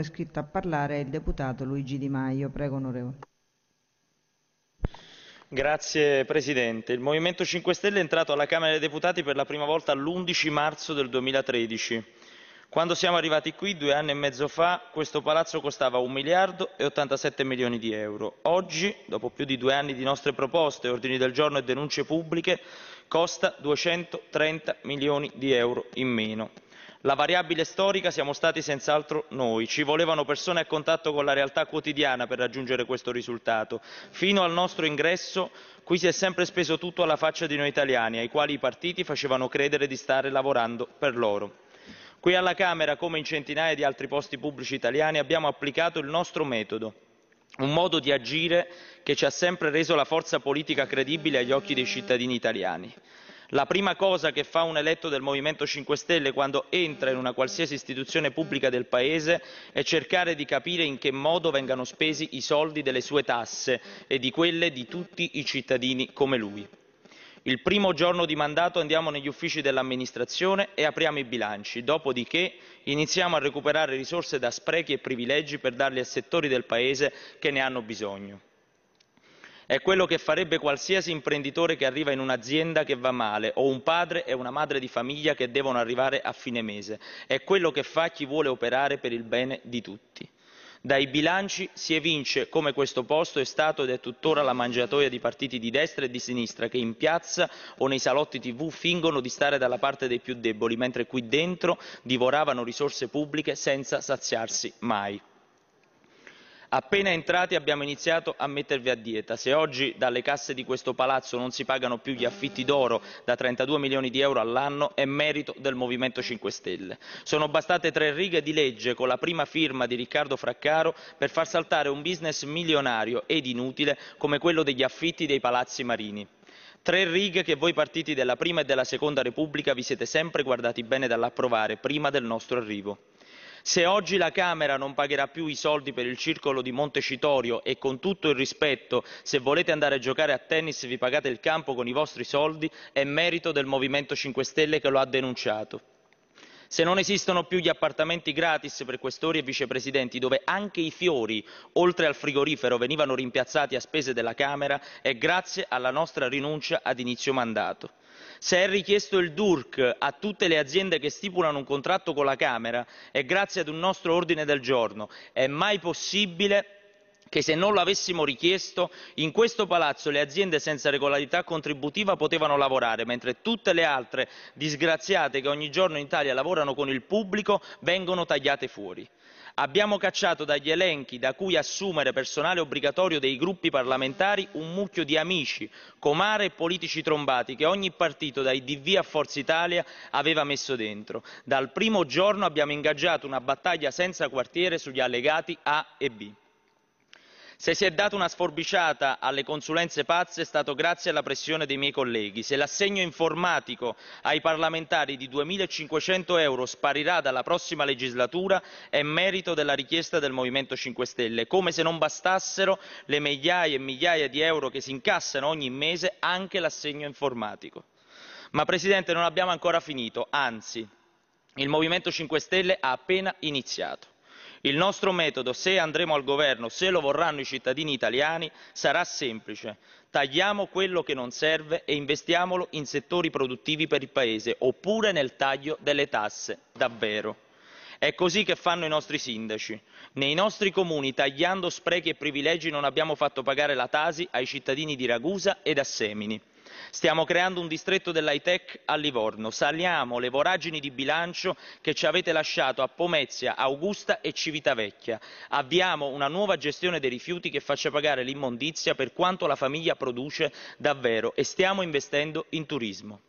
Abbiamo iscritto a parlare il deputato Luigi Di Maio. Prego, onorevole. Grazie Presidente. Il Movimento 5 Stelle è entrato alla Camera dei Deputati per la prima volta l'11 marzo del 2013. Quando siamo arrivati qui, due anni e mezzo fa, questo palazzo costava 1 miliardo e 87 milioni di euro. Oggi, dopo più di due anni di nostre proposte, ordini del giorno e denunce pubbliche, costa 230 milioni di euro in meno. La variabile storica siamo stati senz'altro noi, ci volevano persone a contatto con la realtà quotidiana per raggiungere questo risultato. Fino al nostro ingresso qui si è sempre speso tutto alla faccia di noi italiani, ai quali i partiti facevano credere di stare lavorando per loro. Qui alla Camera, come in centinaia di altri posti pubblici italiani, abbiamo applicato il nostro metodo, un modo di agire che ci ha sempre reso la forza politica credibile agli occhi dei cittadini italiani. La prima cosa che fa un eletto del Movimento 5 Stelle quando entra in una qualsiasi istituzione pubblica del Paese è cercare di capire in che modo vengano spesi i soldi delle sue tasse e di quelle di tutti i cittadini come lui. Il primo giorno di mandato andiamo negli uffici dell'amministrazione e apriamo i bilanci, dopodiché iniziamo a recuperare risorse da sprechi e privilegi per darli a settori del Paese che ne hanno bisogno. È quello che farebbe qualsiasi imprenditore che arriva in un'azienda che va male o un padre e una madre di famiglia che devono arrivare a fine mese. È quello che fa chi vuole operare per il bene di tutti. Dai bilanci si evince come questo posto è stato ed è tuttora la mangiatoia di partiti di destra e di sinistra che in piazza o nei salotti tv fingono di stare dalla parte dei più deboli, mentre qui dentro divoravano risorse pubbliche senza saziarsi mai. Appena entrati abbiamo iniziato a mettervi a dieta. Se oggi dalle casse di questo palazzo non si pagano più gli affitti d'oro da 32 milioni di euro all'anno è merito del Movimento 5 Stelle. Sono bastate tre righe di legge con la prima firma di Riccardo Fraccaro per far saltare un business milionario ed inutile come quello degli affitti dei palazzi marini. Tre righe che voi partiti della prima e della seconda Repubblica vi siete sempre guardati bene dall'approvare prima del nostro arrivo. Se oggi la Camera non pagherà più i soldi per il circolo di Montecitorio e con tutto il rispetto, se volete andare a giocare a tennis vi pagate il campo con i vostri soldi, è merito del Movimento 5 Stelle che lo ha denunciato. Se non esistono più gli appartamenti gratis per questori e vicepresidenti, dove anche i fiori, oltre al frigorifero, venivano rimpiazzati a spese della Camera, è grazie alla nostra rinuncia ad inizio mandato. Se è richiesto il DURC a tutte le aziende che stipulano un contratto con la Camera, è grazie ad un nostro ordine del giorno. È mai possibile che se non l'avessimo richiesto, in questo palazzo le aziende senza regolarità contributiva potevano lavorare, mentre tutte le altre disgraziate che ogni giorno in Italia lavorano con il pubblico vengono tagliate fuori. Abbiamo cacciato dagli elenchi da cui assumere personale obbligatorio dei gruppi parlamentari un mucchio di amici, comare e politici trombati che ogni partito, dai DV a Forza Italia, aveva messo dentro. Dal primo giorno abbiamo ingaggiato una battaglia senza quartiere sugli allegati A e B. Se si è data una sforbiciata alle consulenze pazze è stato grazie alla pressione dei miei colleghi. Se l'assegno informatico ai parlamentari di 2.500 euro sparirà dalla prossima legislatura è merito della richiesta del Movimento 5 Stelle, come se non bastassero le migliaia e migliaia di euro che si incassano ogni mese anche l'assegno informatico. Ma Presidente non abbiamo ancora finito, anzi il Movimento 5 Stelle ha appena iniziato il nostro metodo se andremo al governo se lo vorranno i cittadini italiani sarà semplice tagliamo quello che non serve e investiamolo in settori produttivi per il paese oppure nel taglio delle tasse davvero. È così che fanno i nostri sindaci. Nei nostri comuni, tagliando sprechi e privilegi, non abbiamo fatto pagare la Tasi ai cittadini di Ragusa ed a Semini. Stiamo creando un distretto dell'high-tech a Livorno. Saliamo le voragini di bilancio che ci avete lasciato a Pomezia, Augusta e Civitavecchia. Avviamo una nuova gestione dei rifiuti che faccia pagare l'immondizia per quanto la famiglia produce davvero e stiamo investendo in turismo.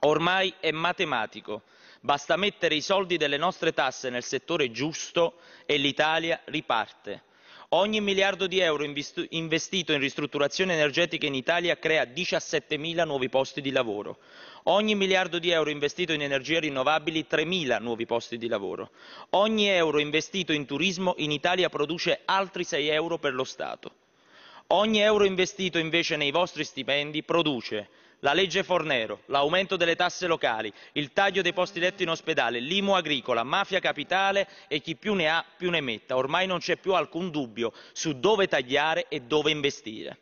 Ormai è matematico. Basta mettere i soldi delle nostre tasse nel settore giusto e l'Italia riparte. Ogni miliardo di euro investito in ristrutturazione energetica in Italia crea 17.000 nuovi posti di lavoro. Ogni miliardo di euro investito in energie rinnovabili 3.000 nuovi posti di lavoro. Ogni euro investito in turismo in Italia produce altri 6 euro per lo Stato. Ogni euro investito invece nei vostri stipendi produce la legge Fornero, l'aumento delle tasse locali, il taglio dei posti letti in ospedale, l'imo agricola, mafia capitale e chi più ne ha più ne metta. Ormai non c'è più alcun dubbio su dove tagliare e dove investire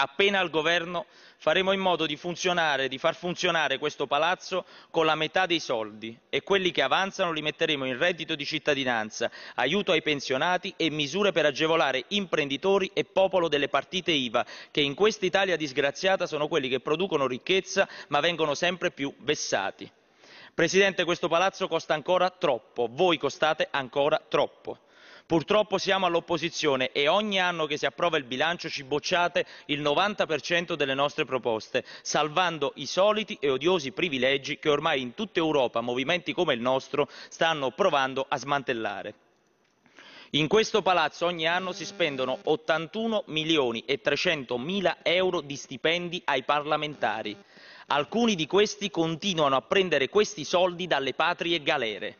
appena al governo faremo in modo di funzionare, di far funzionare questo palazzo con la metà dei soldi e quelli che avanzano li metteremo in reddito di cittadinanza, aiuto ai pensionati e misure per agevolare imprenditori e popolo delle partite IVA, che in questa Italia disgraziata sono quelli che producono ricchezza ma vengono sempre più vessati. Presidente, questo palazzo costa ancora troppo, voi costate ancora troppo. Purtroppo siamo all'opposizione e ogni anno che si approva il bilancio ci bocciate il 90% delle nostre proposte, salvando i soliti e odiosi privilegi che ormai in tutta Europa movimenti come il nostro stanno provando a smantellare. In questo palazzo ogni anno si spendono 81 milioni e 300 mila euro di stipendi ai parlamentari. Alcuni di questi continuano a prendere questi soldi dalle patrie galere.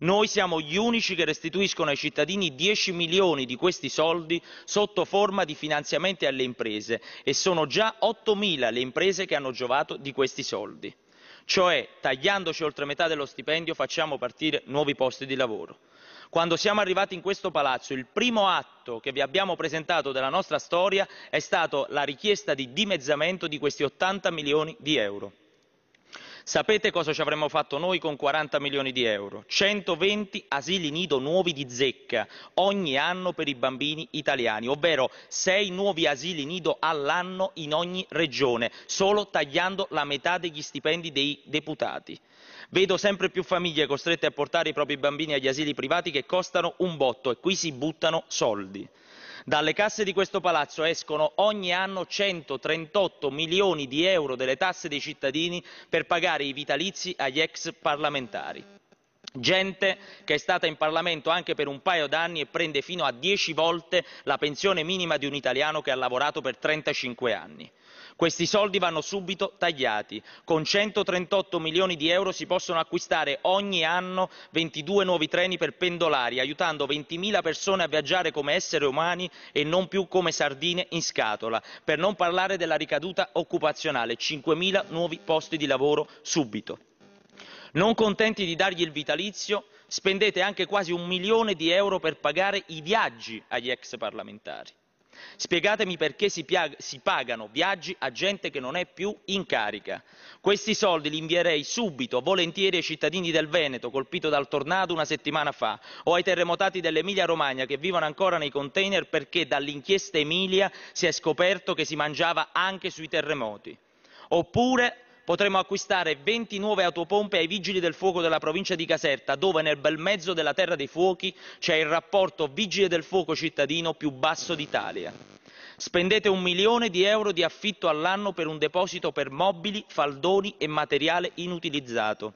Noi siamo gli unici che restituiscono ai cittadini 10 milioni di questi soldi sotto forma di finanziamenti alle imprese e sono già 8.000 le imprese che hanno giovato di questi soldi. Cioè, tagliandoci oltre metà dello stipendio, facciamo partire nuovi posti di lavoro. Quando siamo arrivati in questo palazzo, il primo atto che vi abbiamo presentato della nostra storia è stato la richiesta di dimezzamento di questi 80 milioni di euro. Sapete cosa ci avremmo fatto noi con 40 milioni di euro? 120 asili nido nuovi di zecca ogni anno per i bambini italiani, ovvero 6 nuovi asili nido all'anno in ogni regione, solo tagliando la metà degli stipendi dei deputati. Vedo sempre più famiglie costrette a portare i propri bambini agli asili privati che costano un botto e qui si buttano soldi. Dalle casse di questo palazzo escono ogni anno 138 milioni di euro delle tasse dei cittadini per pagare i vitalizi agli ex parlamentari. Gente che è stata in Parlamento anche per un paio d'anni e prende fino a 10 volte la pensione minima di un italiano che ha lavorato per 35 anni. Questi soldi vanno subito tagliati. Con 138 milioni di euro si possono acquistare ogni anno 22 nuovi treni per pendolari, aiutando 20.000 persone a viaggiare come esseri umani e non più come sardine in scatola. Per non parlare della ricaduta occupazionale, 5.000 nuovi posti di lavoro subito. Non contenti di dargli il vitalizio, spendete anche quasi un milione di euro per pagare i viaggi agli ex parlamentari. Spiegatemi perché si, si, pagano viaggi a gente che non è più in carica. Questi soldi li invierei subito, volentieri, ai cittadini del Veneto, colpito dal tornado una settimana fa, o ai terremotati dell'Emilia-Romagna che vivono ancora nei container perché dall'inchiesta Emilia si è scoperto che si mangiava anche sui terremoti. Oppure potremo acquistare 20 nuove autopompe ai vigili del fuoco della provincia di Caserta, dove nel bel mezzo della terra dei fuochi c'è il rapporto vigile del fuoco cittadino più basso d'Italia. Spendete un milione di euro di affitto all'anno per un deposito per mobili, faldoni e materiale inutilizzato.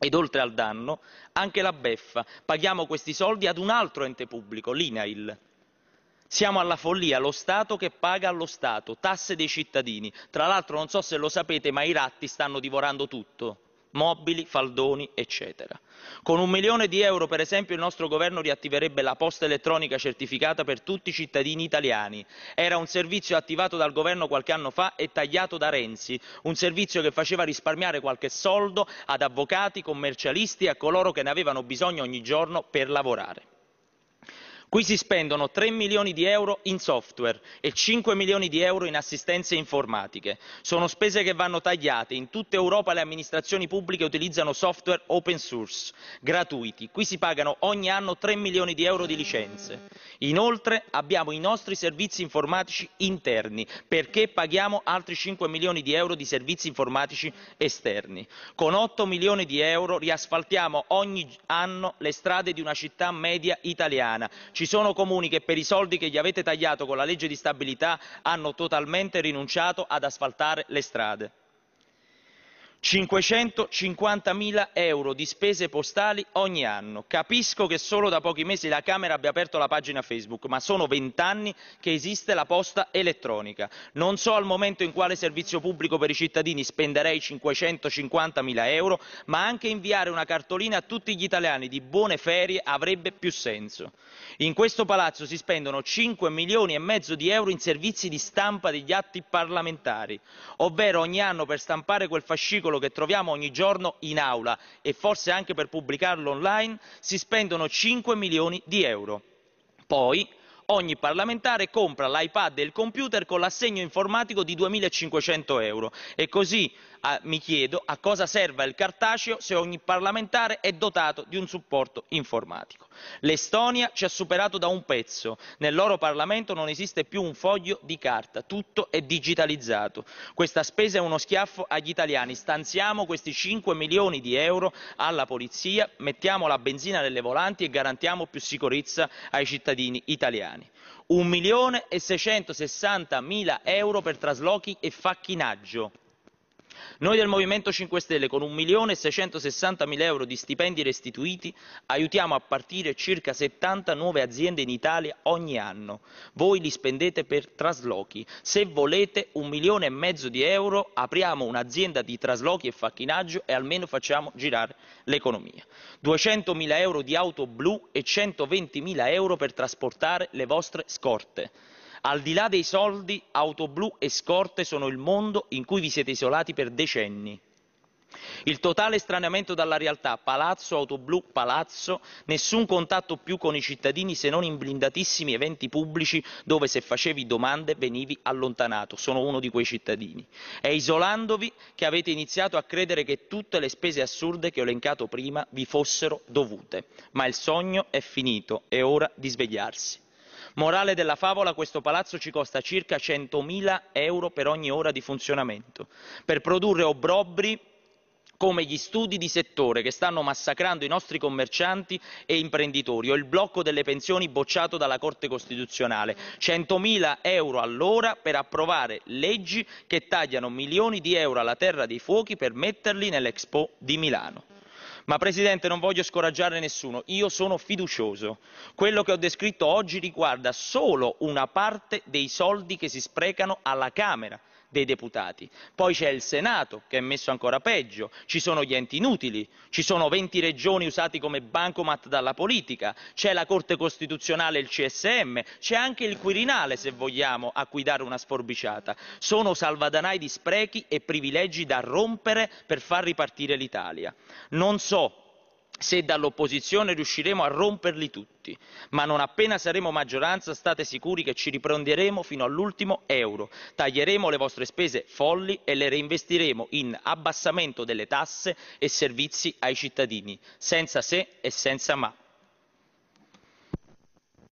Ed oltre al danno, anche la beffa. Paghiamo questi soldi ad un altro ente pubblico, l'INAIL. Siamo alla follia, lo Stato che paga allo Stato, tasse dei cittadini. Tra l'altro non so se lo sapete, ma i ratti stanno divorando tutto mobili, faldoni, eccetera. Con un milione di euro, per esempio, il nostro governo riattiverebbe la posta elettronica certificata per tutti i cittadini italiani. Era un servizio attivato dal governo qualche anno fa e tagliato da Renzi, un servizio che faceva risparmiare qualche soldo ad avvocati, commercialisti e a coloro che ne avevano bisogno ogni giorno per lavorare. Qui si spendono 3 milioni di euro in software e 5 milioni di euro in assistenze informatiche. Sono spese che vanno tagliate. In tutta Europa le amministrazioni pubbliche utilizzano software open source, gratuiti. Qui si pagano ogni anno 3 milioni di euro di licenze. Inoltre abbiamo i nostri servizi informatici interni, perché paghiamo altri 5 milioni di euro di servizi informatici esterni. Con 8 milioni di euro riasfaltiamo ogni anno le strade di una città media italiana. Ci sono comuni che per i soldi che gli avete tagliato con la legge di stabilità hanno totalmente rinunciato ad asfaltare le strade. 550.000 euro di spese postali ogni anno. Capisco che solo da pochi mesi la Camera abbia aperto la pagina Facebook, ma sono vent'anni che esiste la posta elettronica. Non so al momento in quale servizio pubblico per i cittadini spenderei 550.000 euro, ma anche inviare una cartolina a tutti gli italiani di buone ferie avrebbe più senso. In questo palazzo si spendono 5 milioni e mezzo di euro in servizi di stampa degli atti parlamentari, ovvero ogni anno per stampare quel fascicolo quello che troviamo ogni giorno in aula e forse anche per pubblicarlo online si spendono cinque milioni di euro. Poi ogni parlamentare compra l'iPad e il computer con l'assegno informatico di duemilacinquecento euro e così a, mi chiedo a cosa serva il cartaceo se ogni parlamentare è dotato di un supporto informatico. L'Estonia ci ha superato da un pezzo, nel loro Parlamento non esiste più un foglio di carta, tutto è digitalizzato. Questa spesa è uno schiaffo agli italiani, stanziamo questi 5 milioni di euro alla polizia, mettiamo la benzina nelle volanti e garantiamo più sicurezza ai cittadini italiani. 1 milione e 660 mila euro per traslochi e facchinaggio. Noi del Movimento 5 Stelle con 1.660.000 euro di stipendi restituiti aiutiamo a partire circa 70 nuove aziende in Italia ogni anno. Voi li spendete per traslochi. Se volete un milione e mezzo di euro apriamo un'azienda di traslochi e facchinaggio e almeno facciamo girare l'economia. 200.000 euro di auto blu e 120.000 euro per trasportare le vostre scorte. Al di là dei soldi, auto blu e scorte sono il mondo in cui vi siete isolati per decenni. Il totale estraneamento dalla realtà, palazzo, auto blu, palazzo, nessun contatto più con i cittadini se non in blindatissimi eventi pubblici dove se facevi domande venivi allontanato. Sono uno di quei cittadini. È isolandovi che avete iniziato a credere che tutte le spese assurde che ho elencato prima vi fossero dovute. Ma il sogno è finito, è ora di svegliarsi morale della favola questo palazzo ci costa circa centomila euro per ogni ora di funzionamento per produrre obbrobri come gli studi di settore che stanno massacrando i nostri commercianti e imprenditori o il blocco delle pensioni bocciato dalla Corte Costituzionale. 100.000 euro all'ora per approvare leggi che tagliano milioni di euro alla terra dei fuochi per metterli nell'Expo di Milano ma presidente non voglio scoraggiare nessuno io sono fiducioso quello che ho descritto oggi riguarda solo una parte dei soldi che si sprecano alla camera dei deputati. Poi c'è il Senato, che è messo ancora peggio, ci sono gli enti inutili, ci sono 20 regioni usate come bancomat dalla politica, c'è la Corte Costituzionale e il CSM, c'è anche il Quirinale, se vogliamo, a cui dare una sforbiciata. Sono salvadanai di sprechi e privilegi da rompere per far ripartire l'Italia. Non so se dall'opposizione riusciremo a romperli tutti, ma non appena saremo maggioranza state sicuri che ci riprenderemo fino all'ultimo euro, taglieremo le vostre spese folli e le reinvestiremo in abbassamento delle tasse e servizi ai cittadini, senza se e senza ma.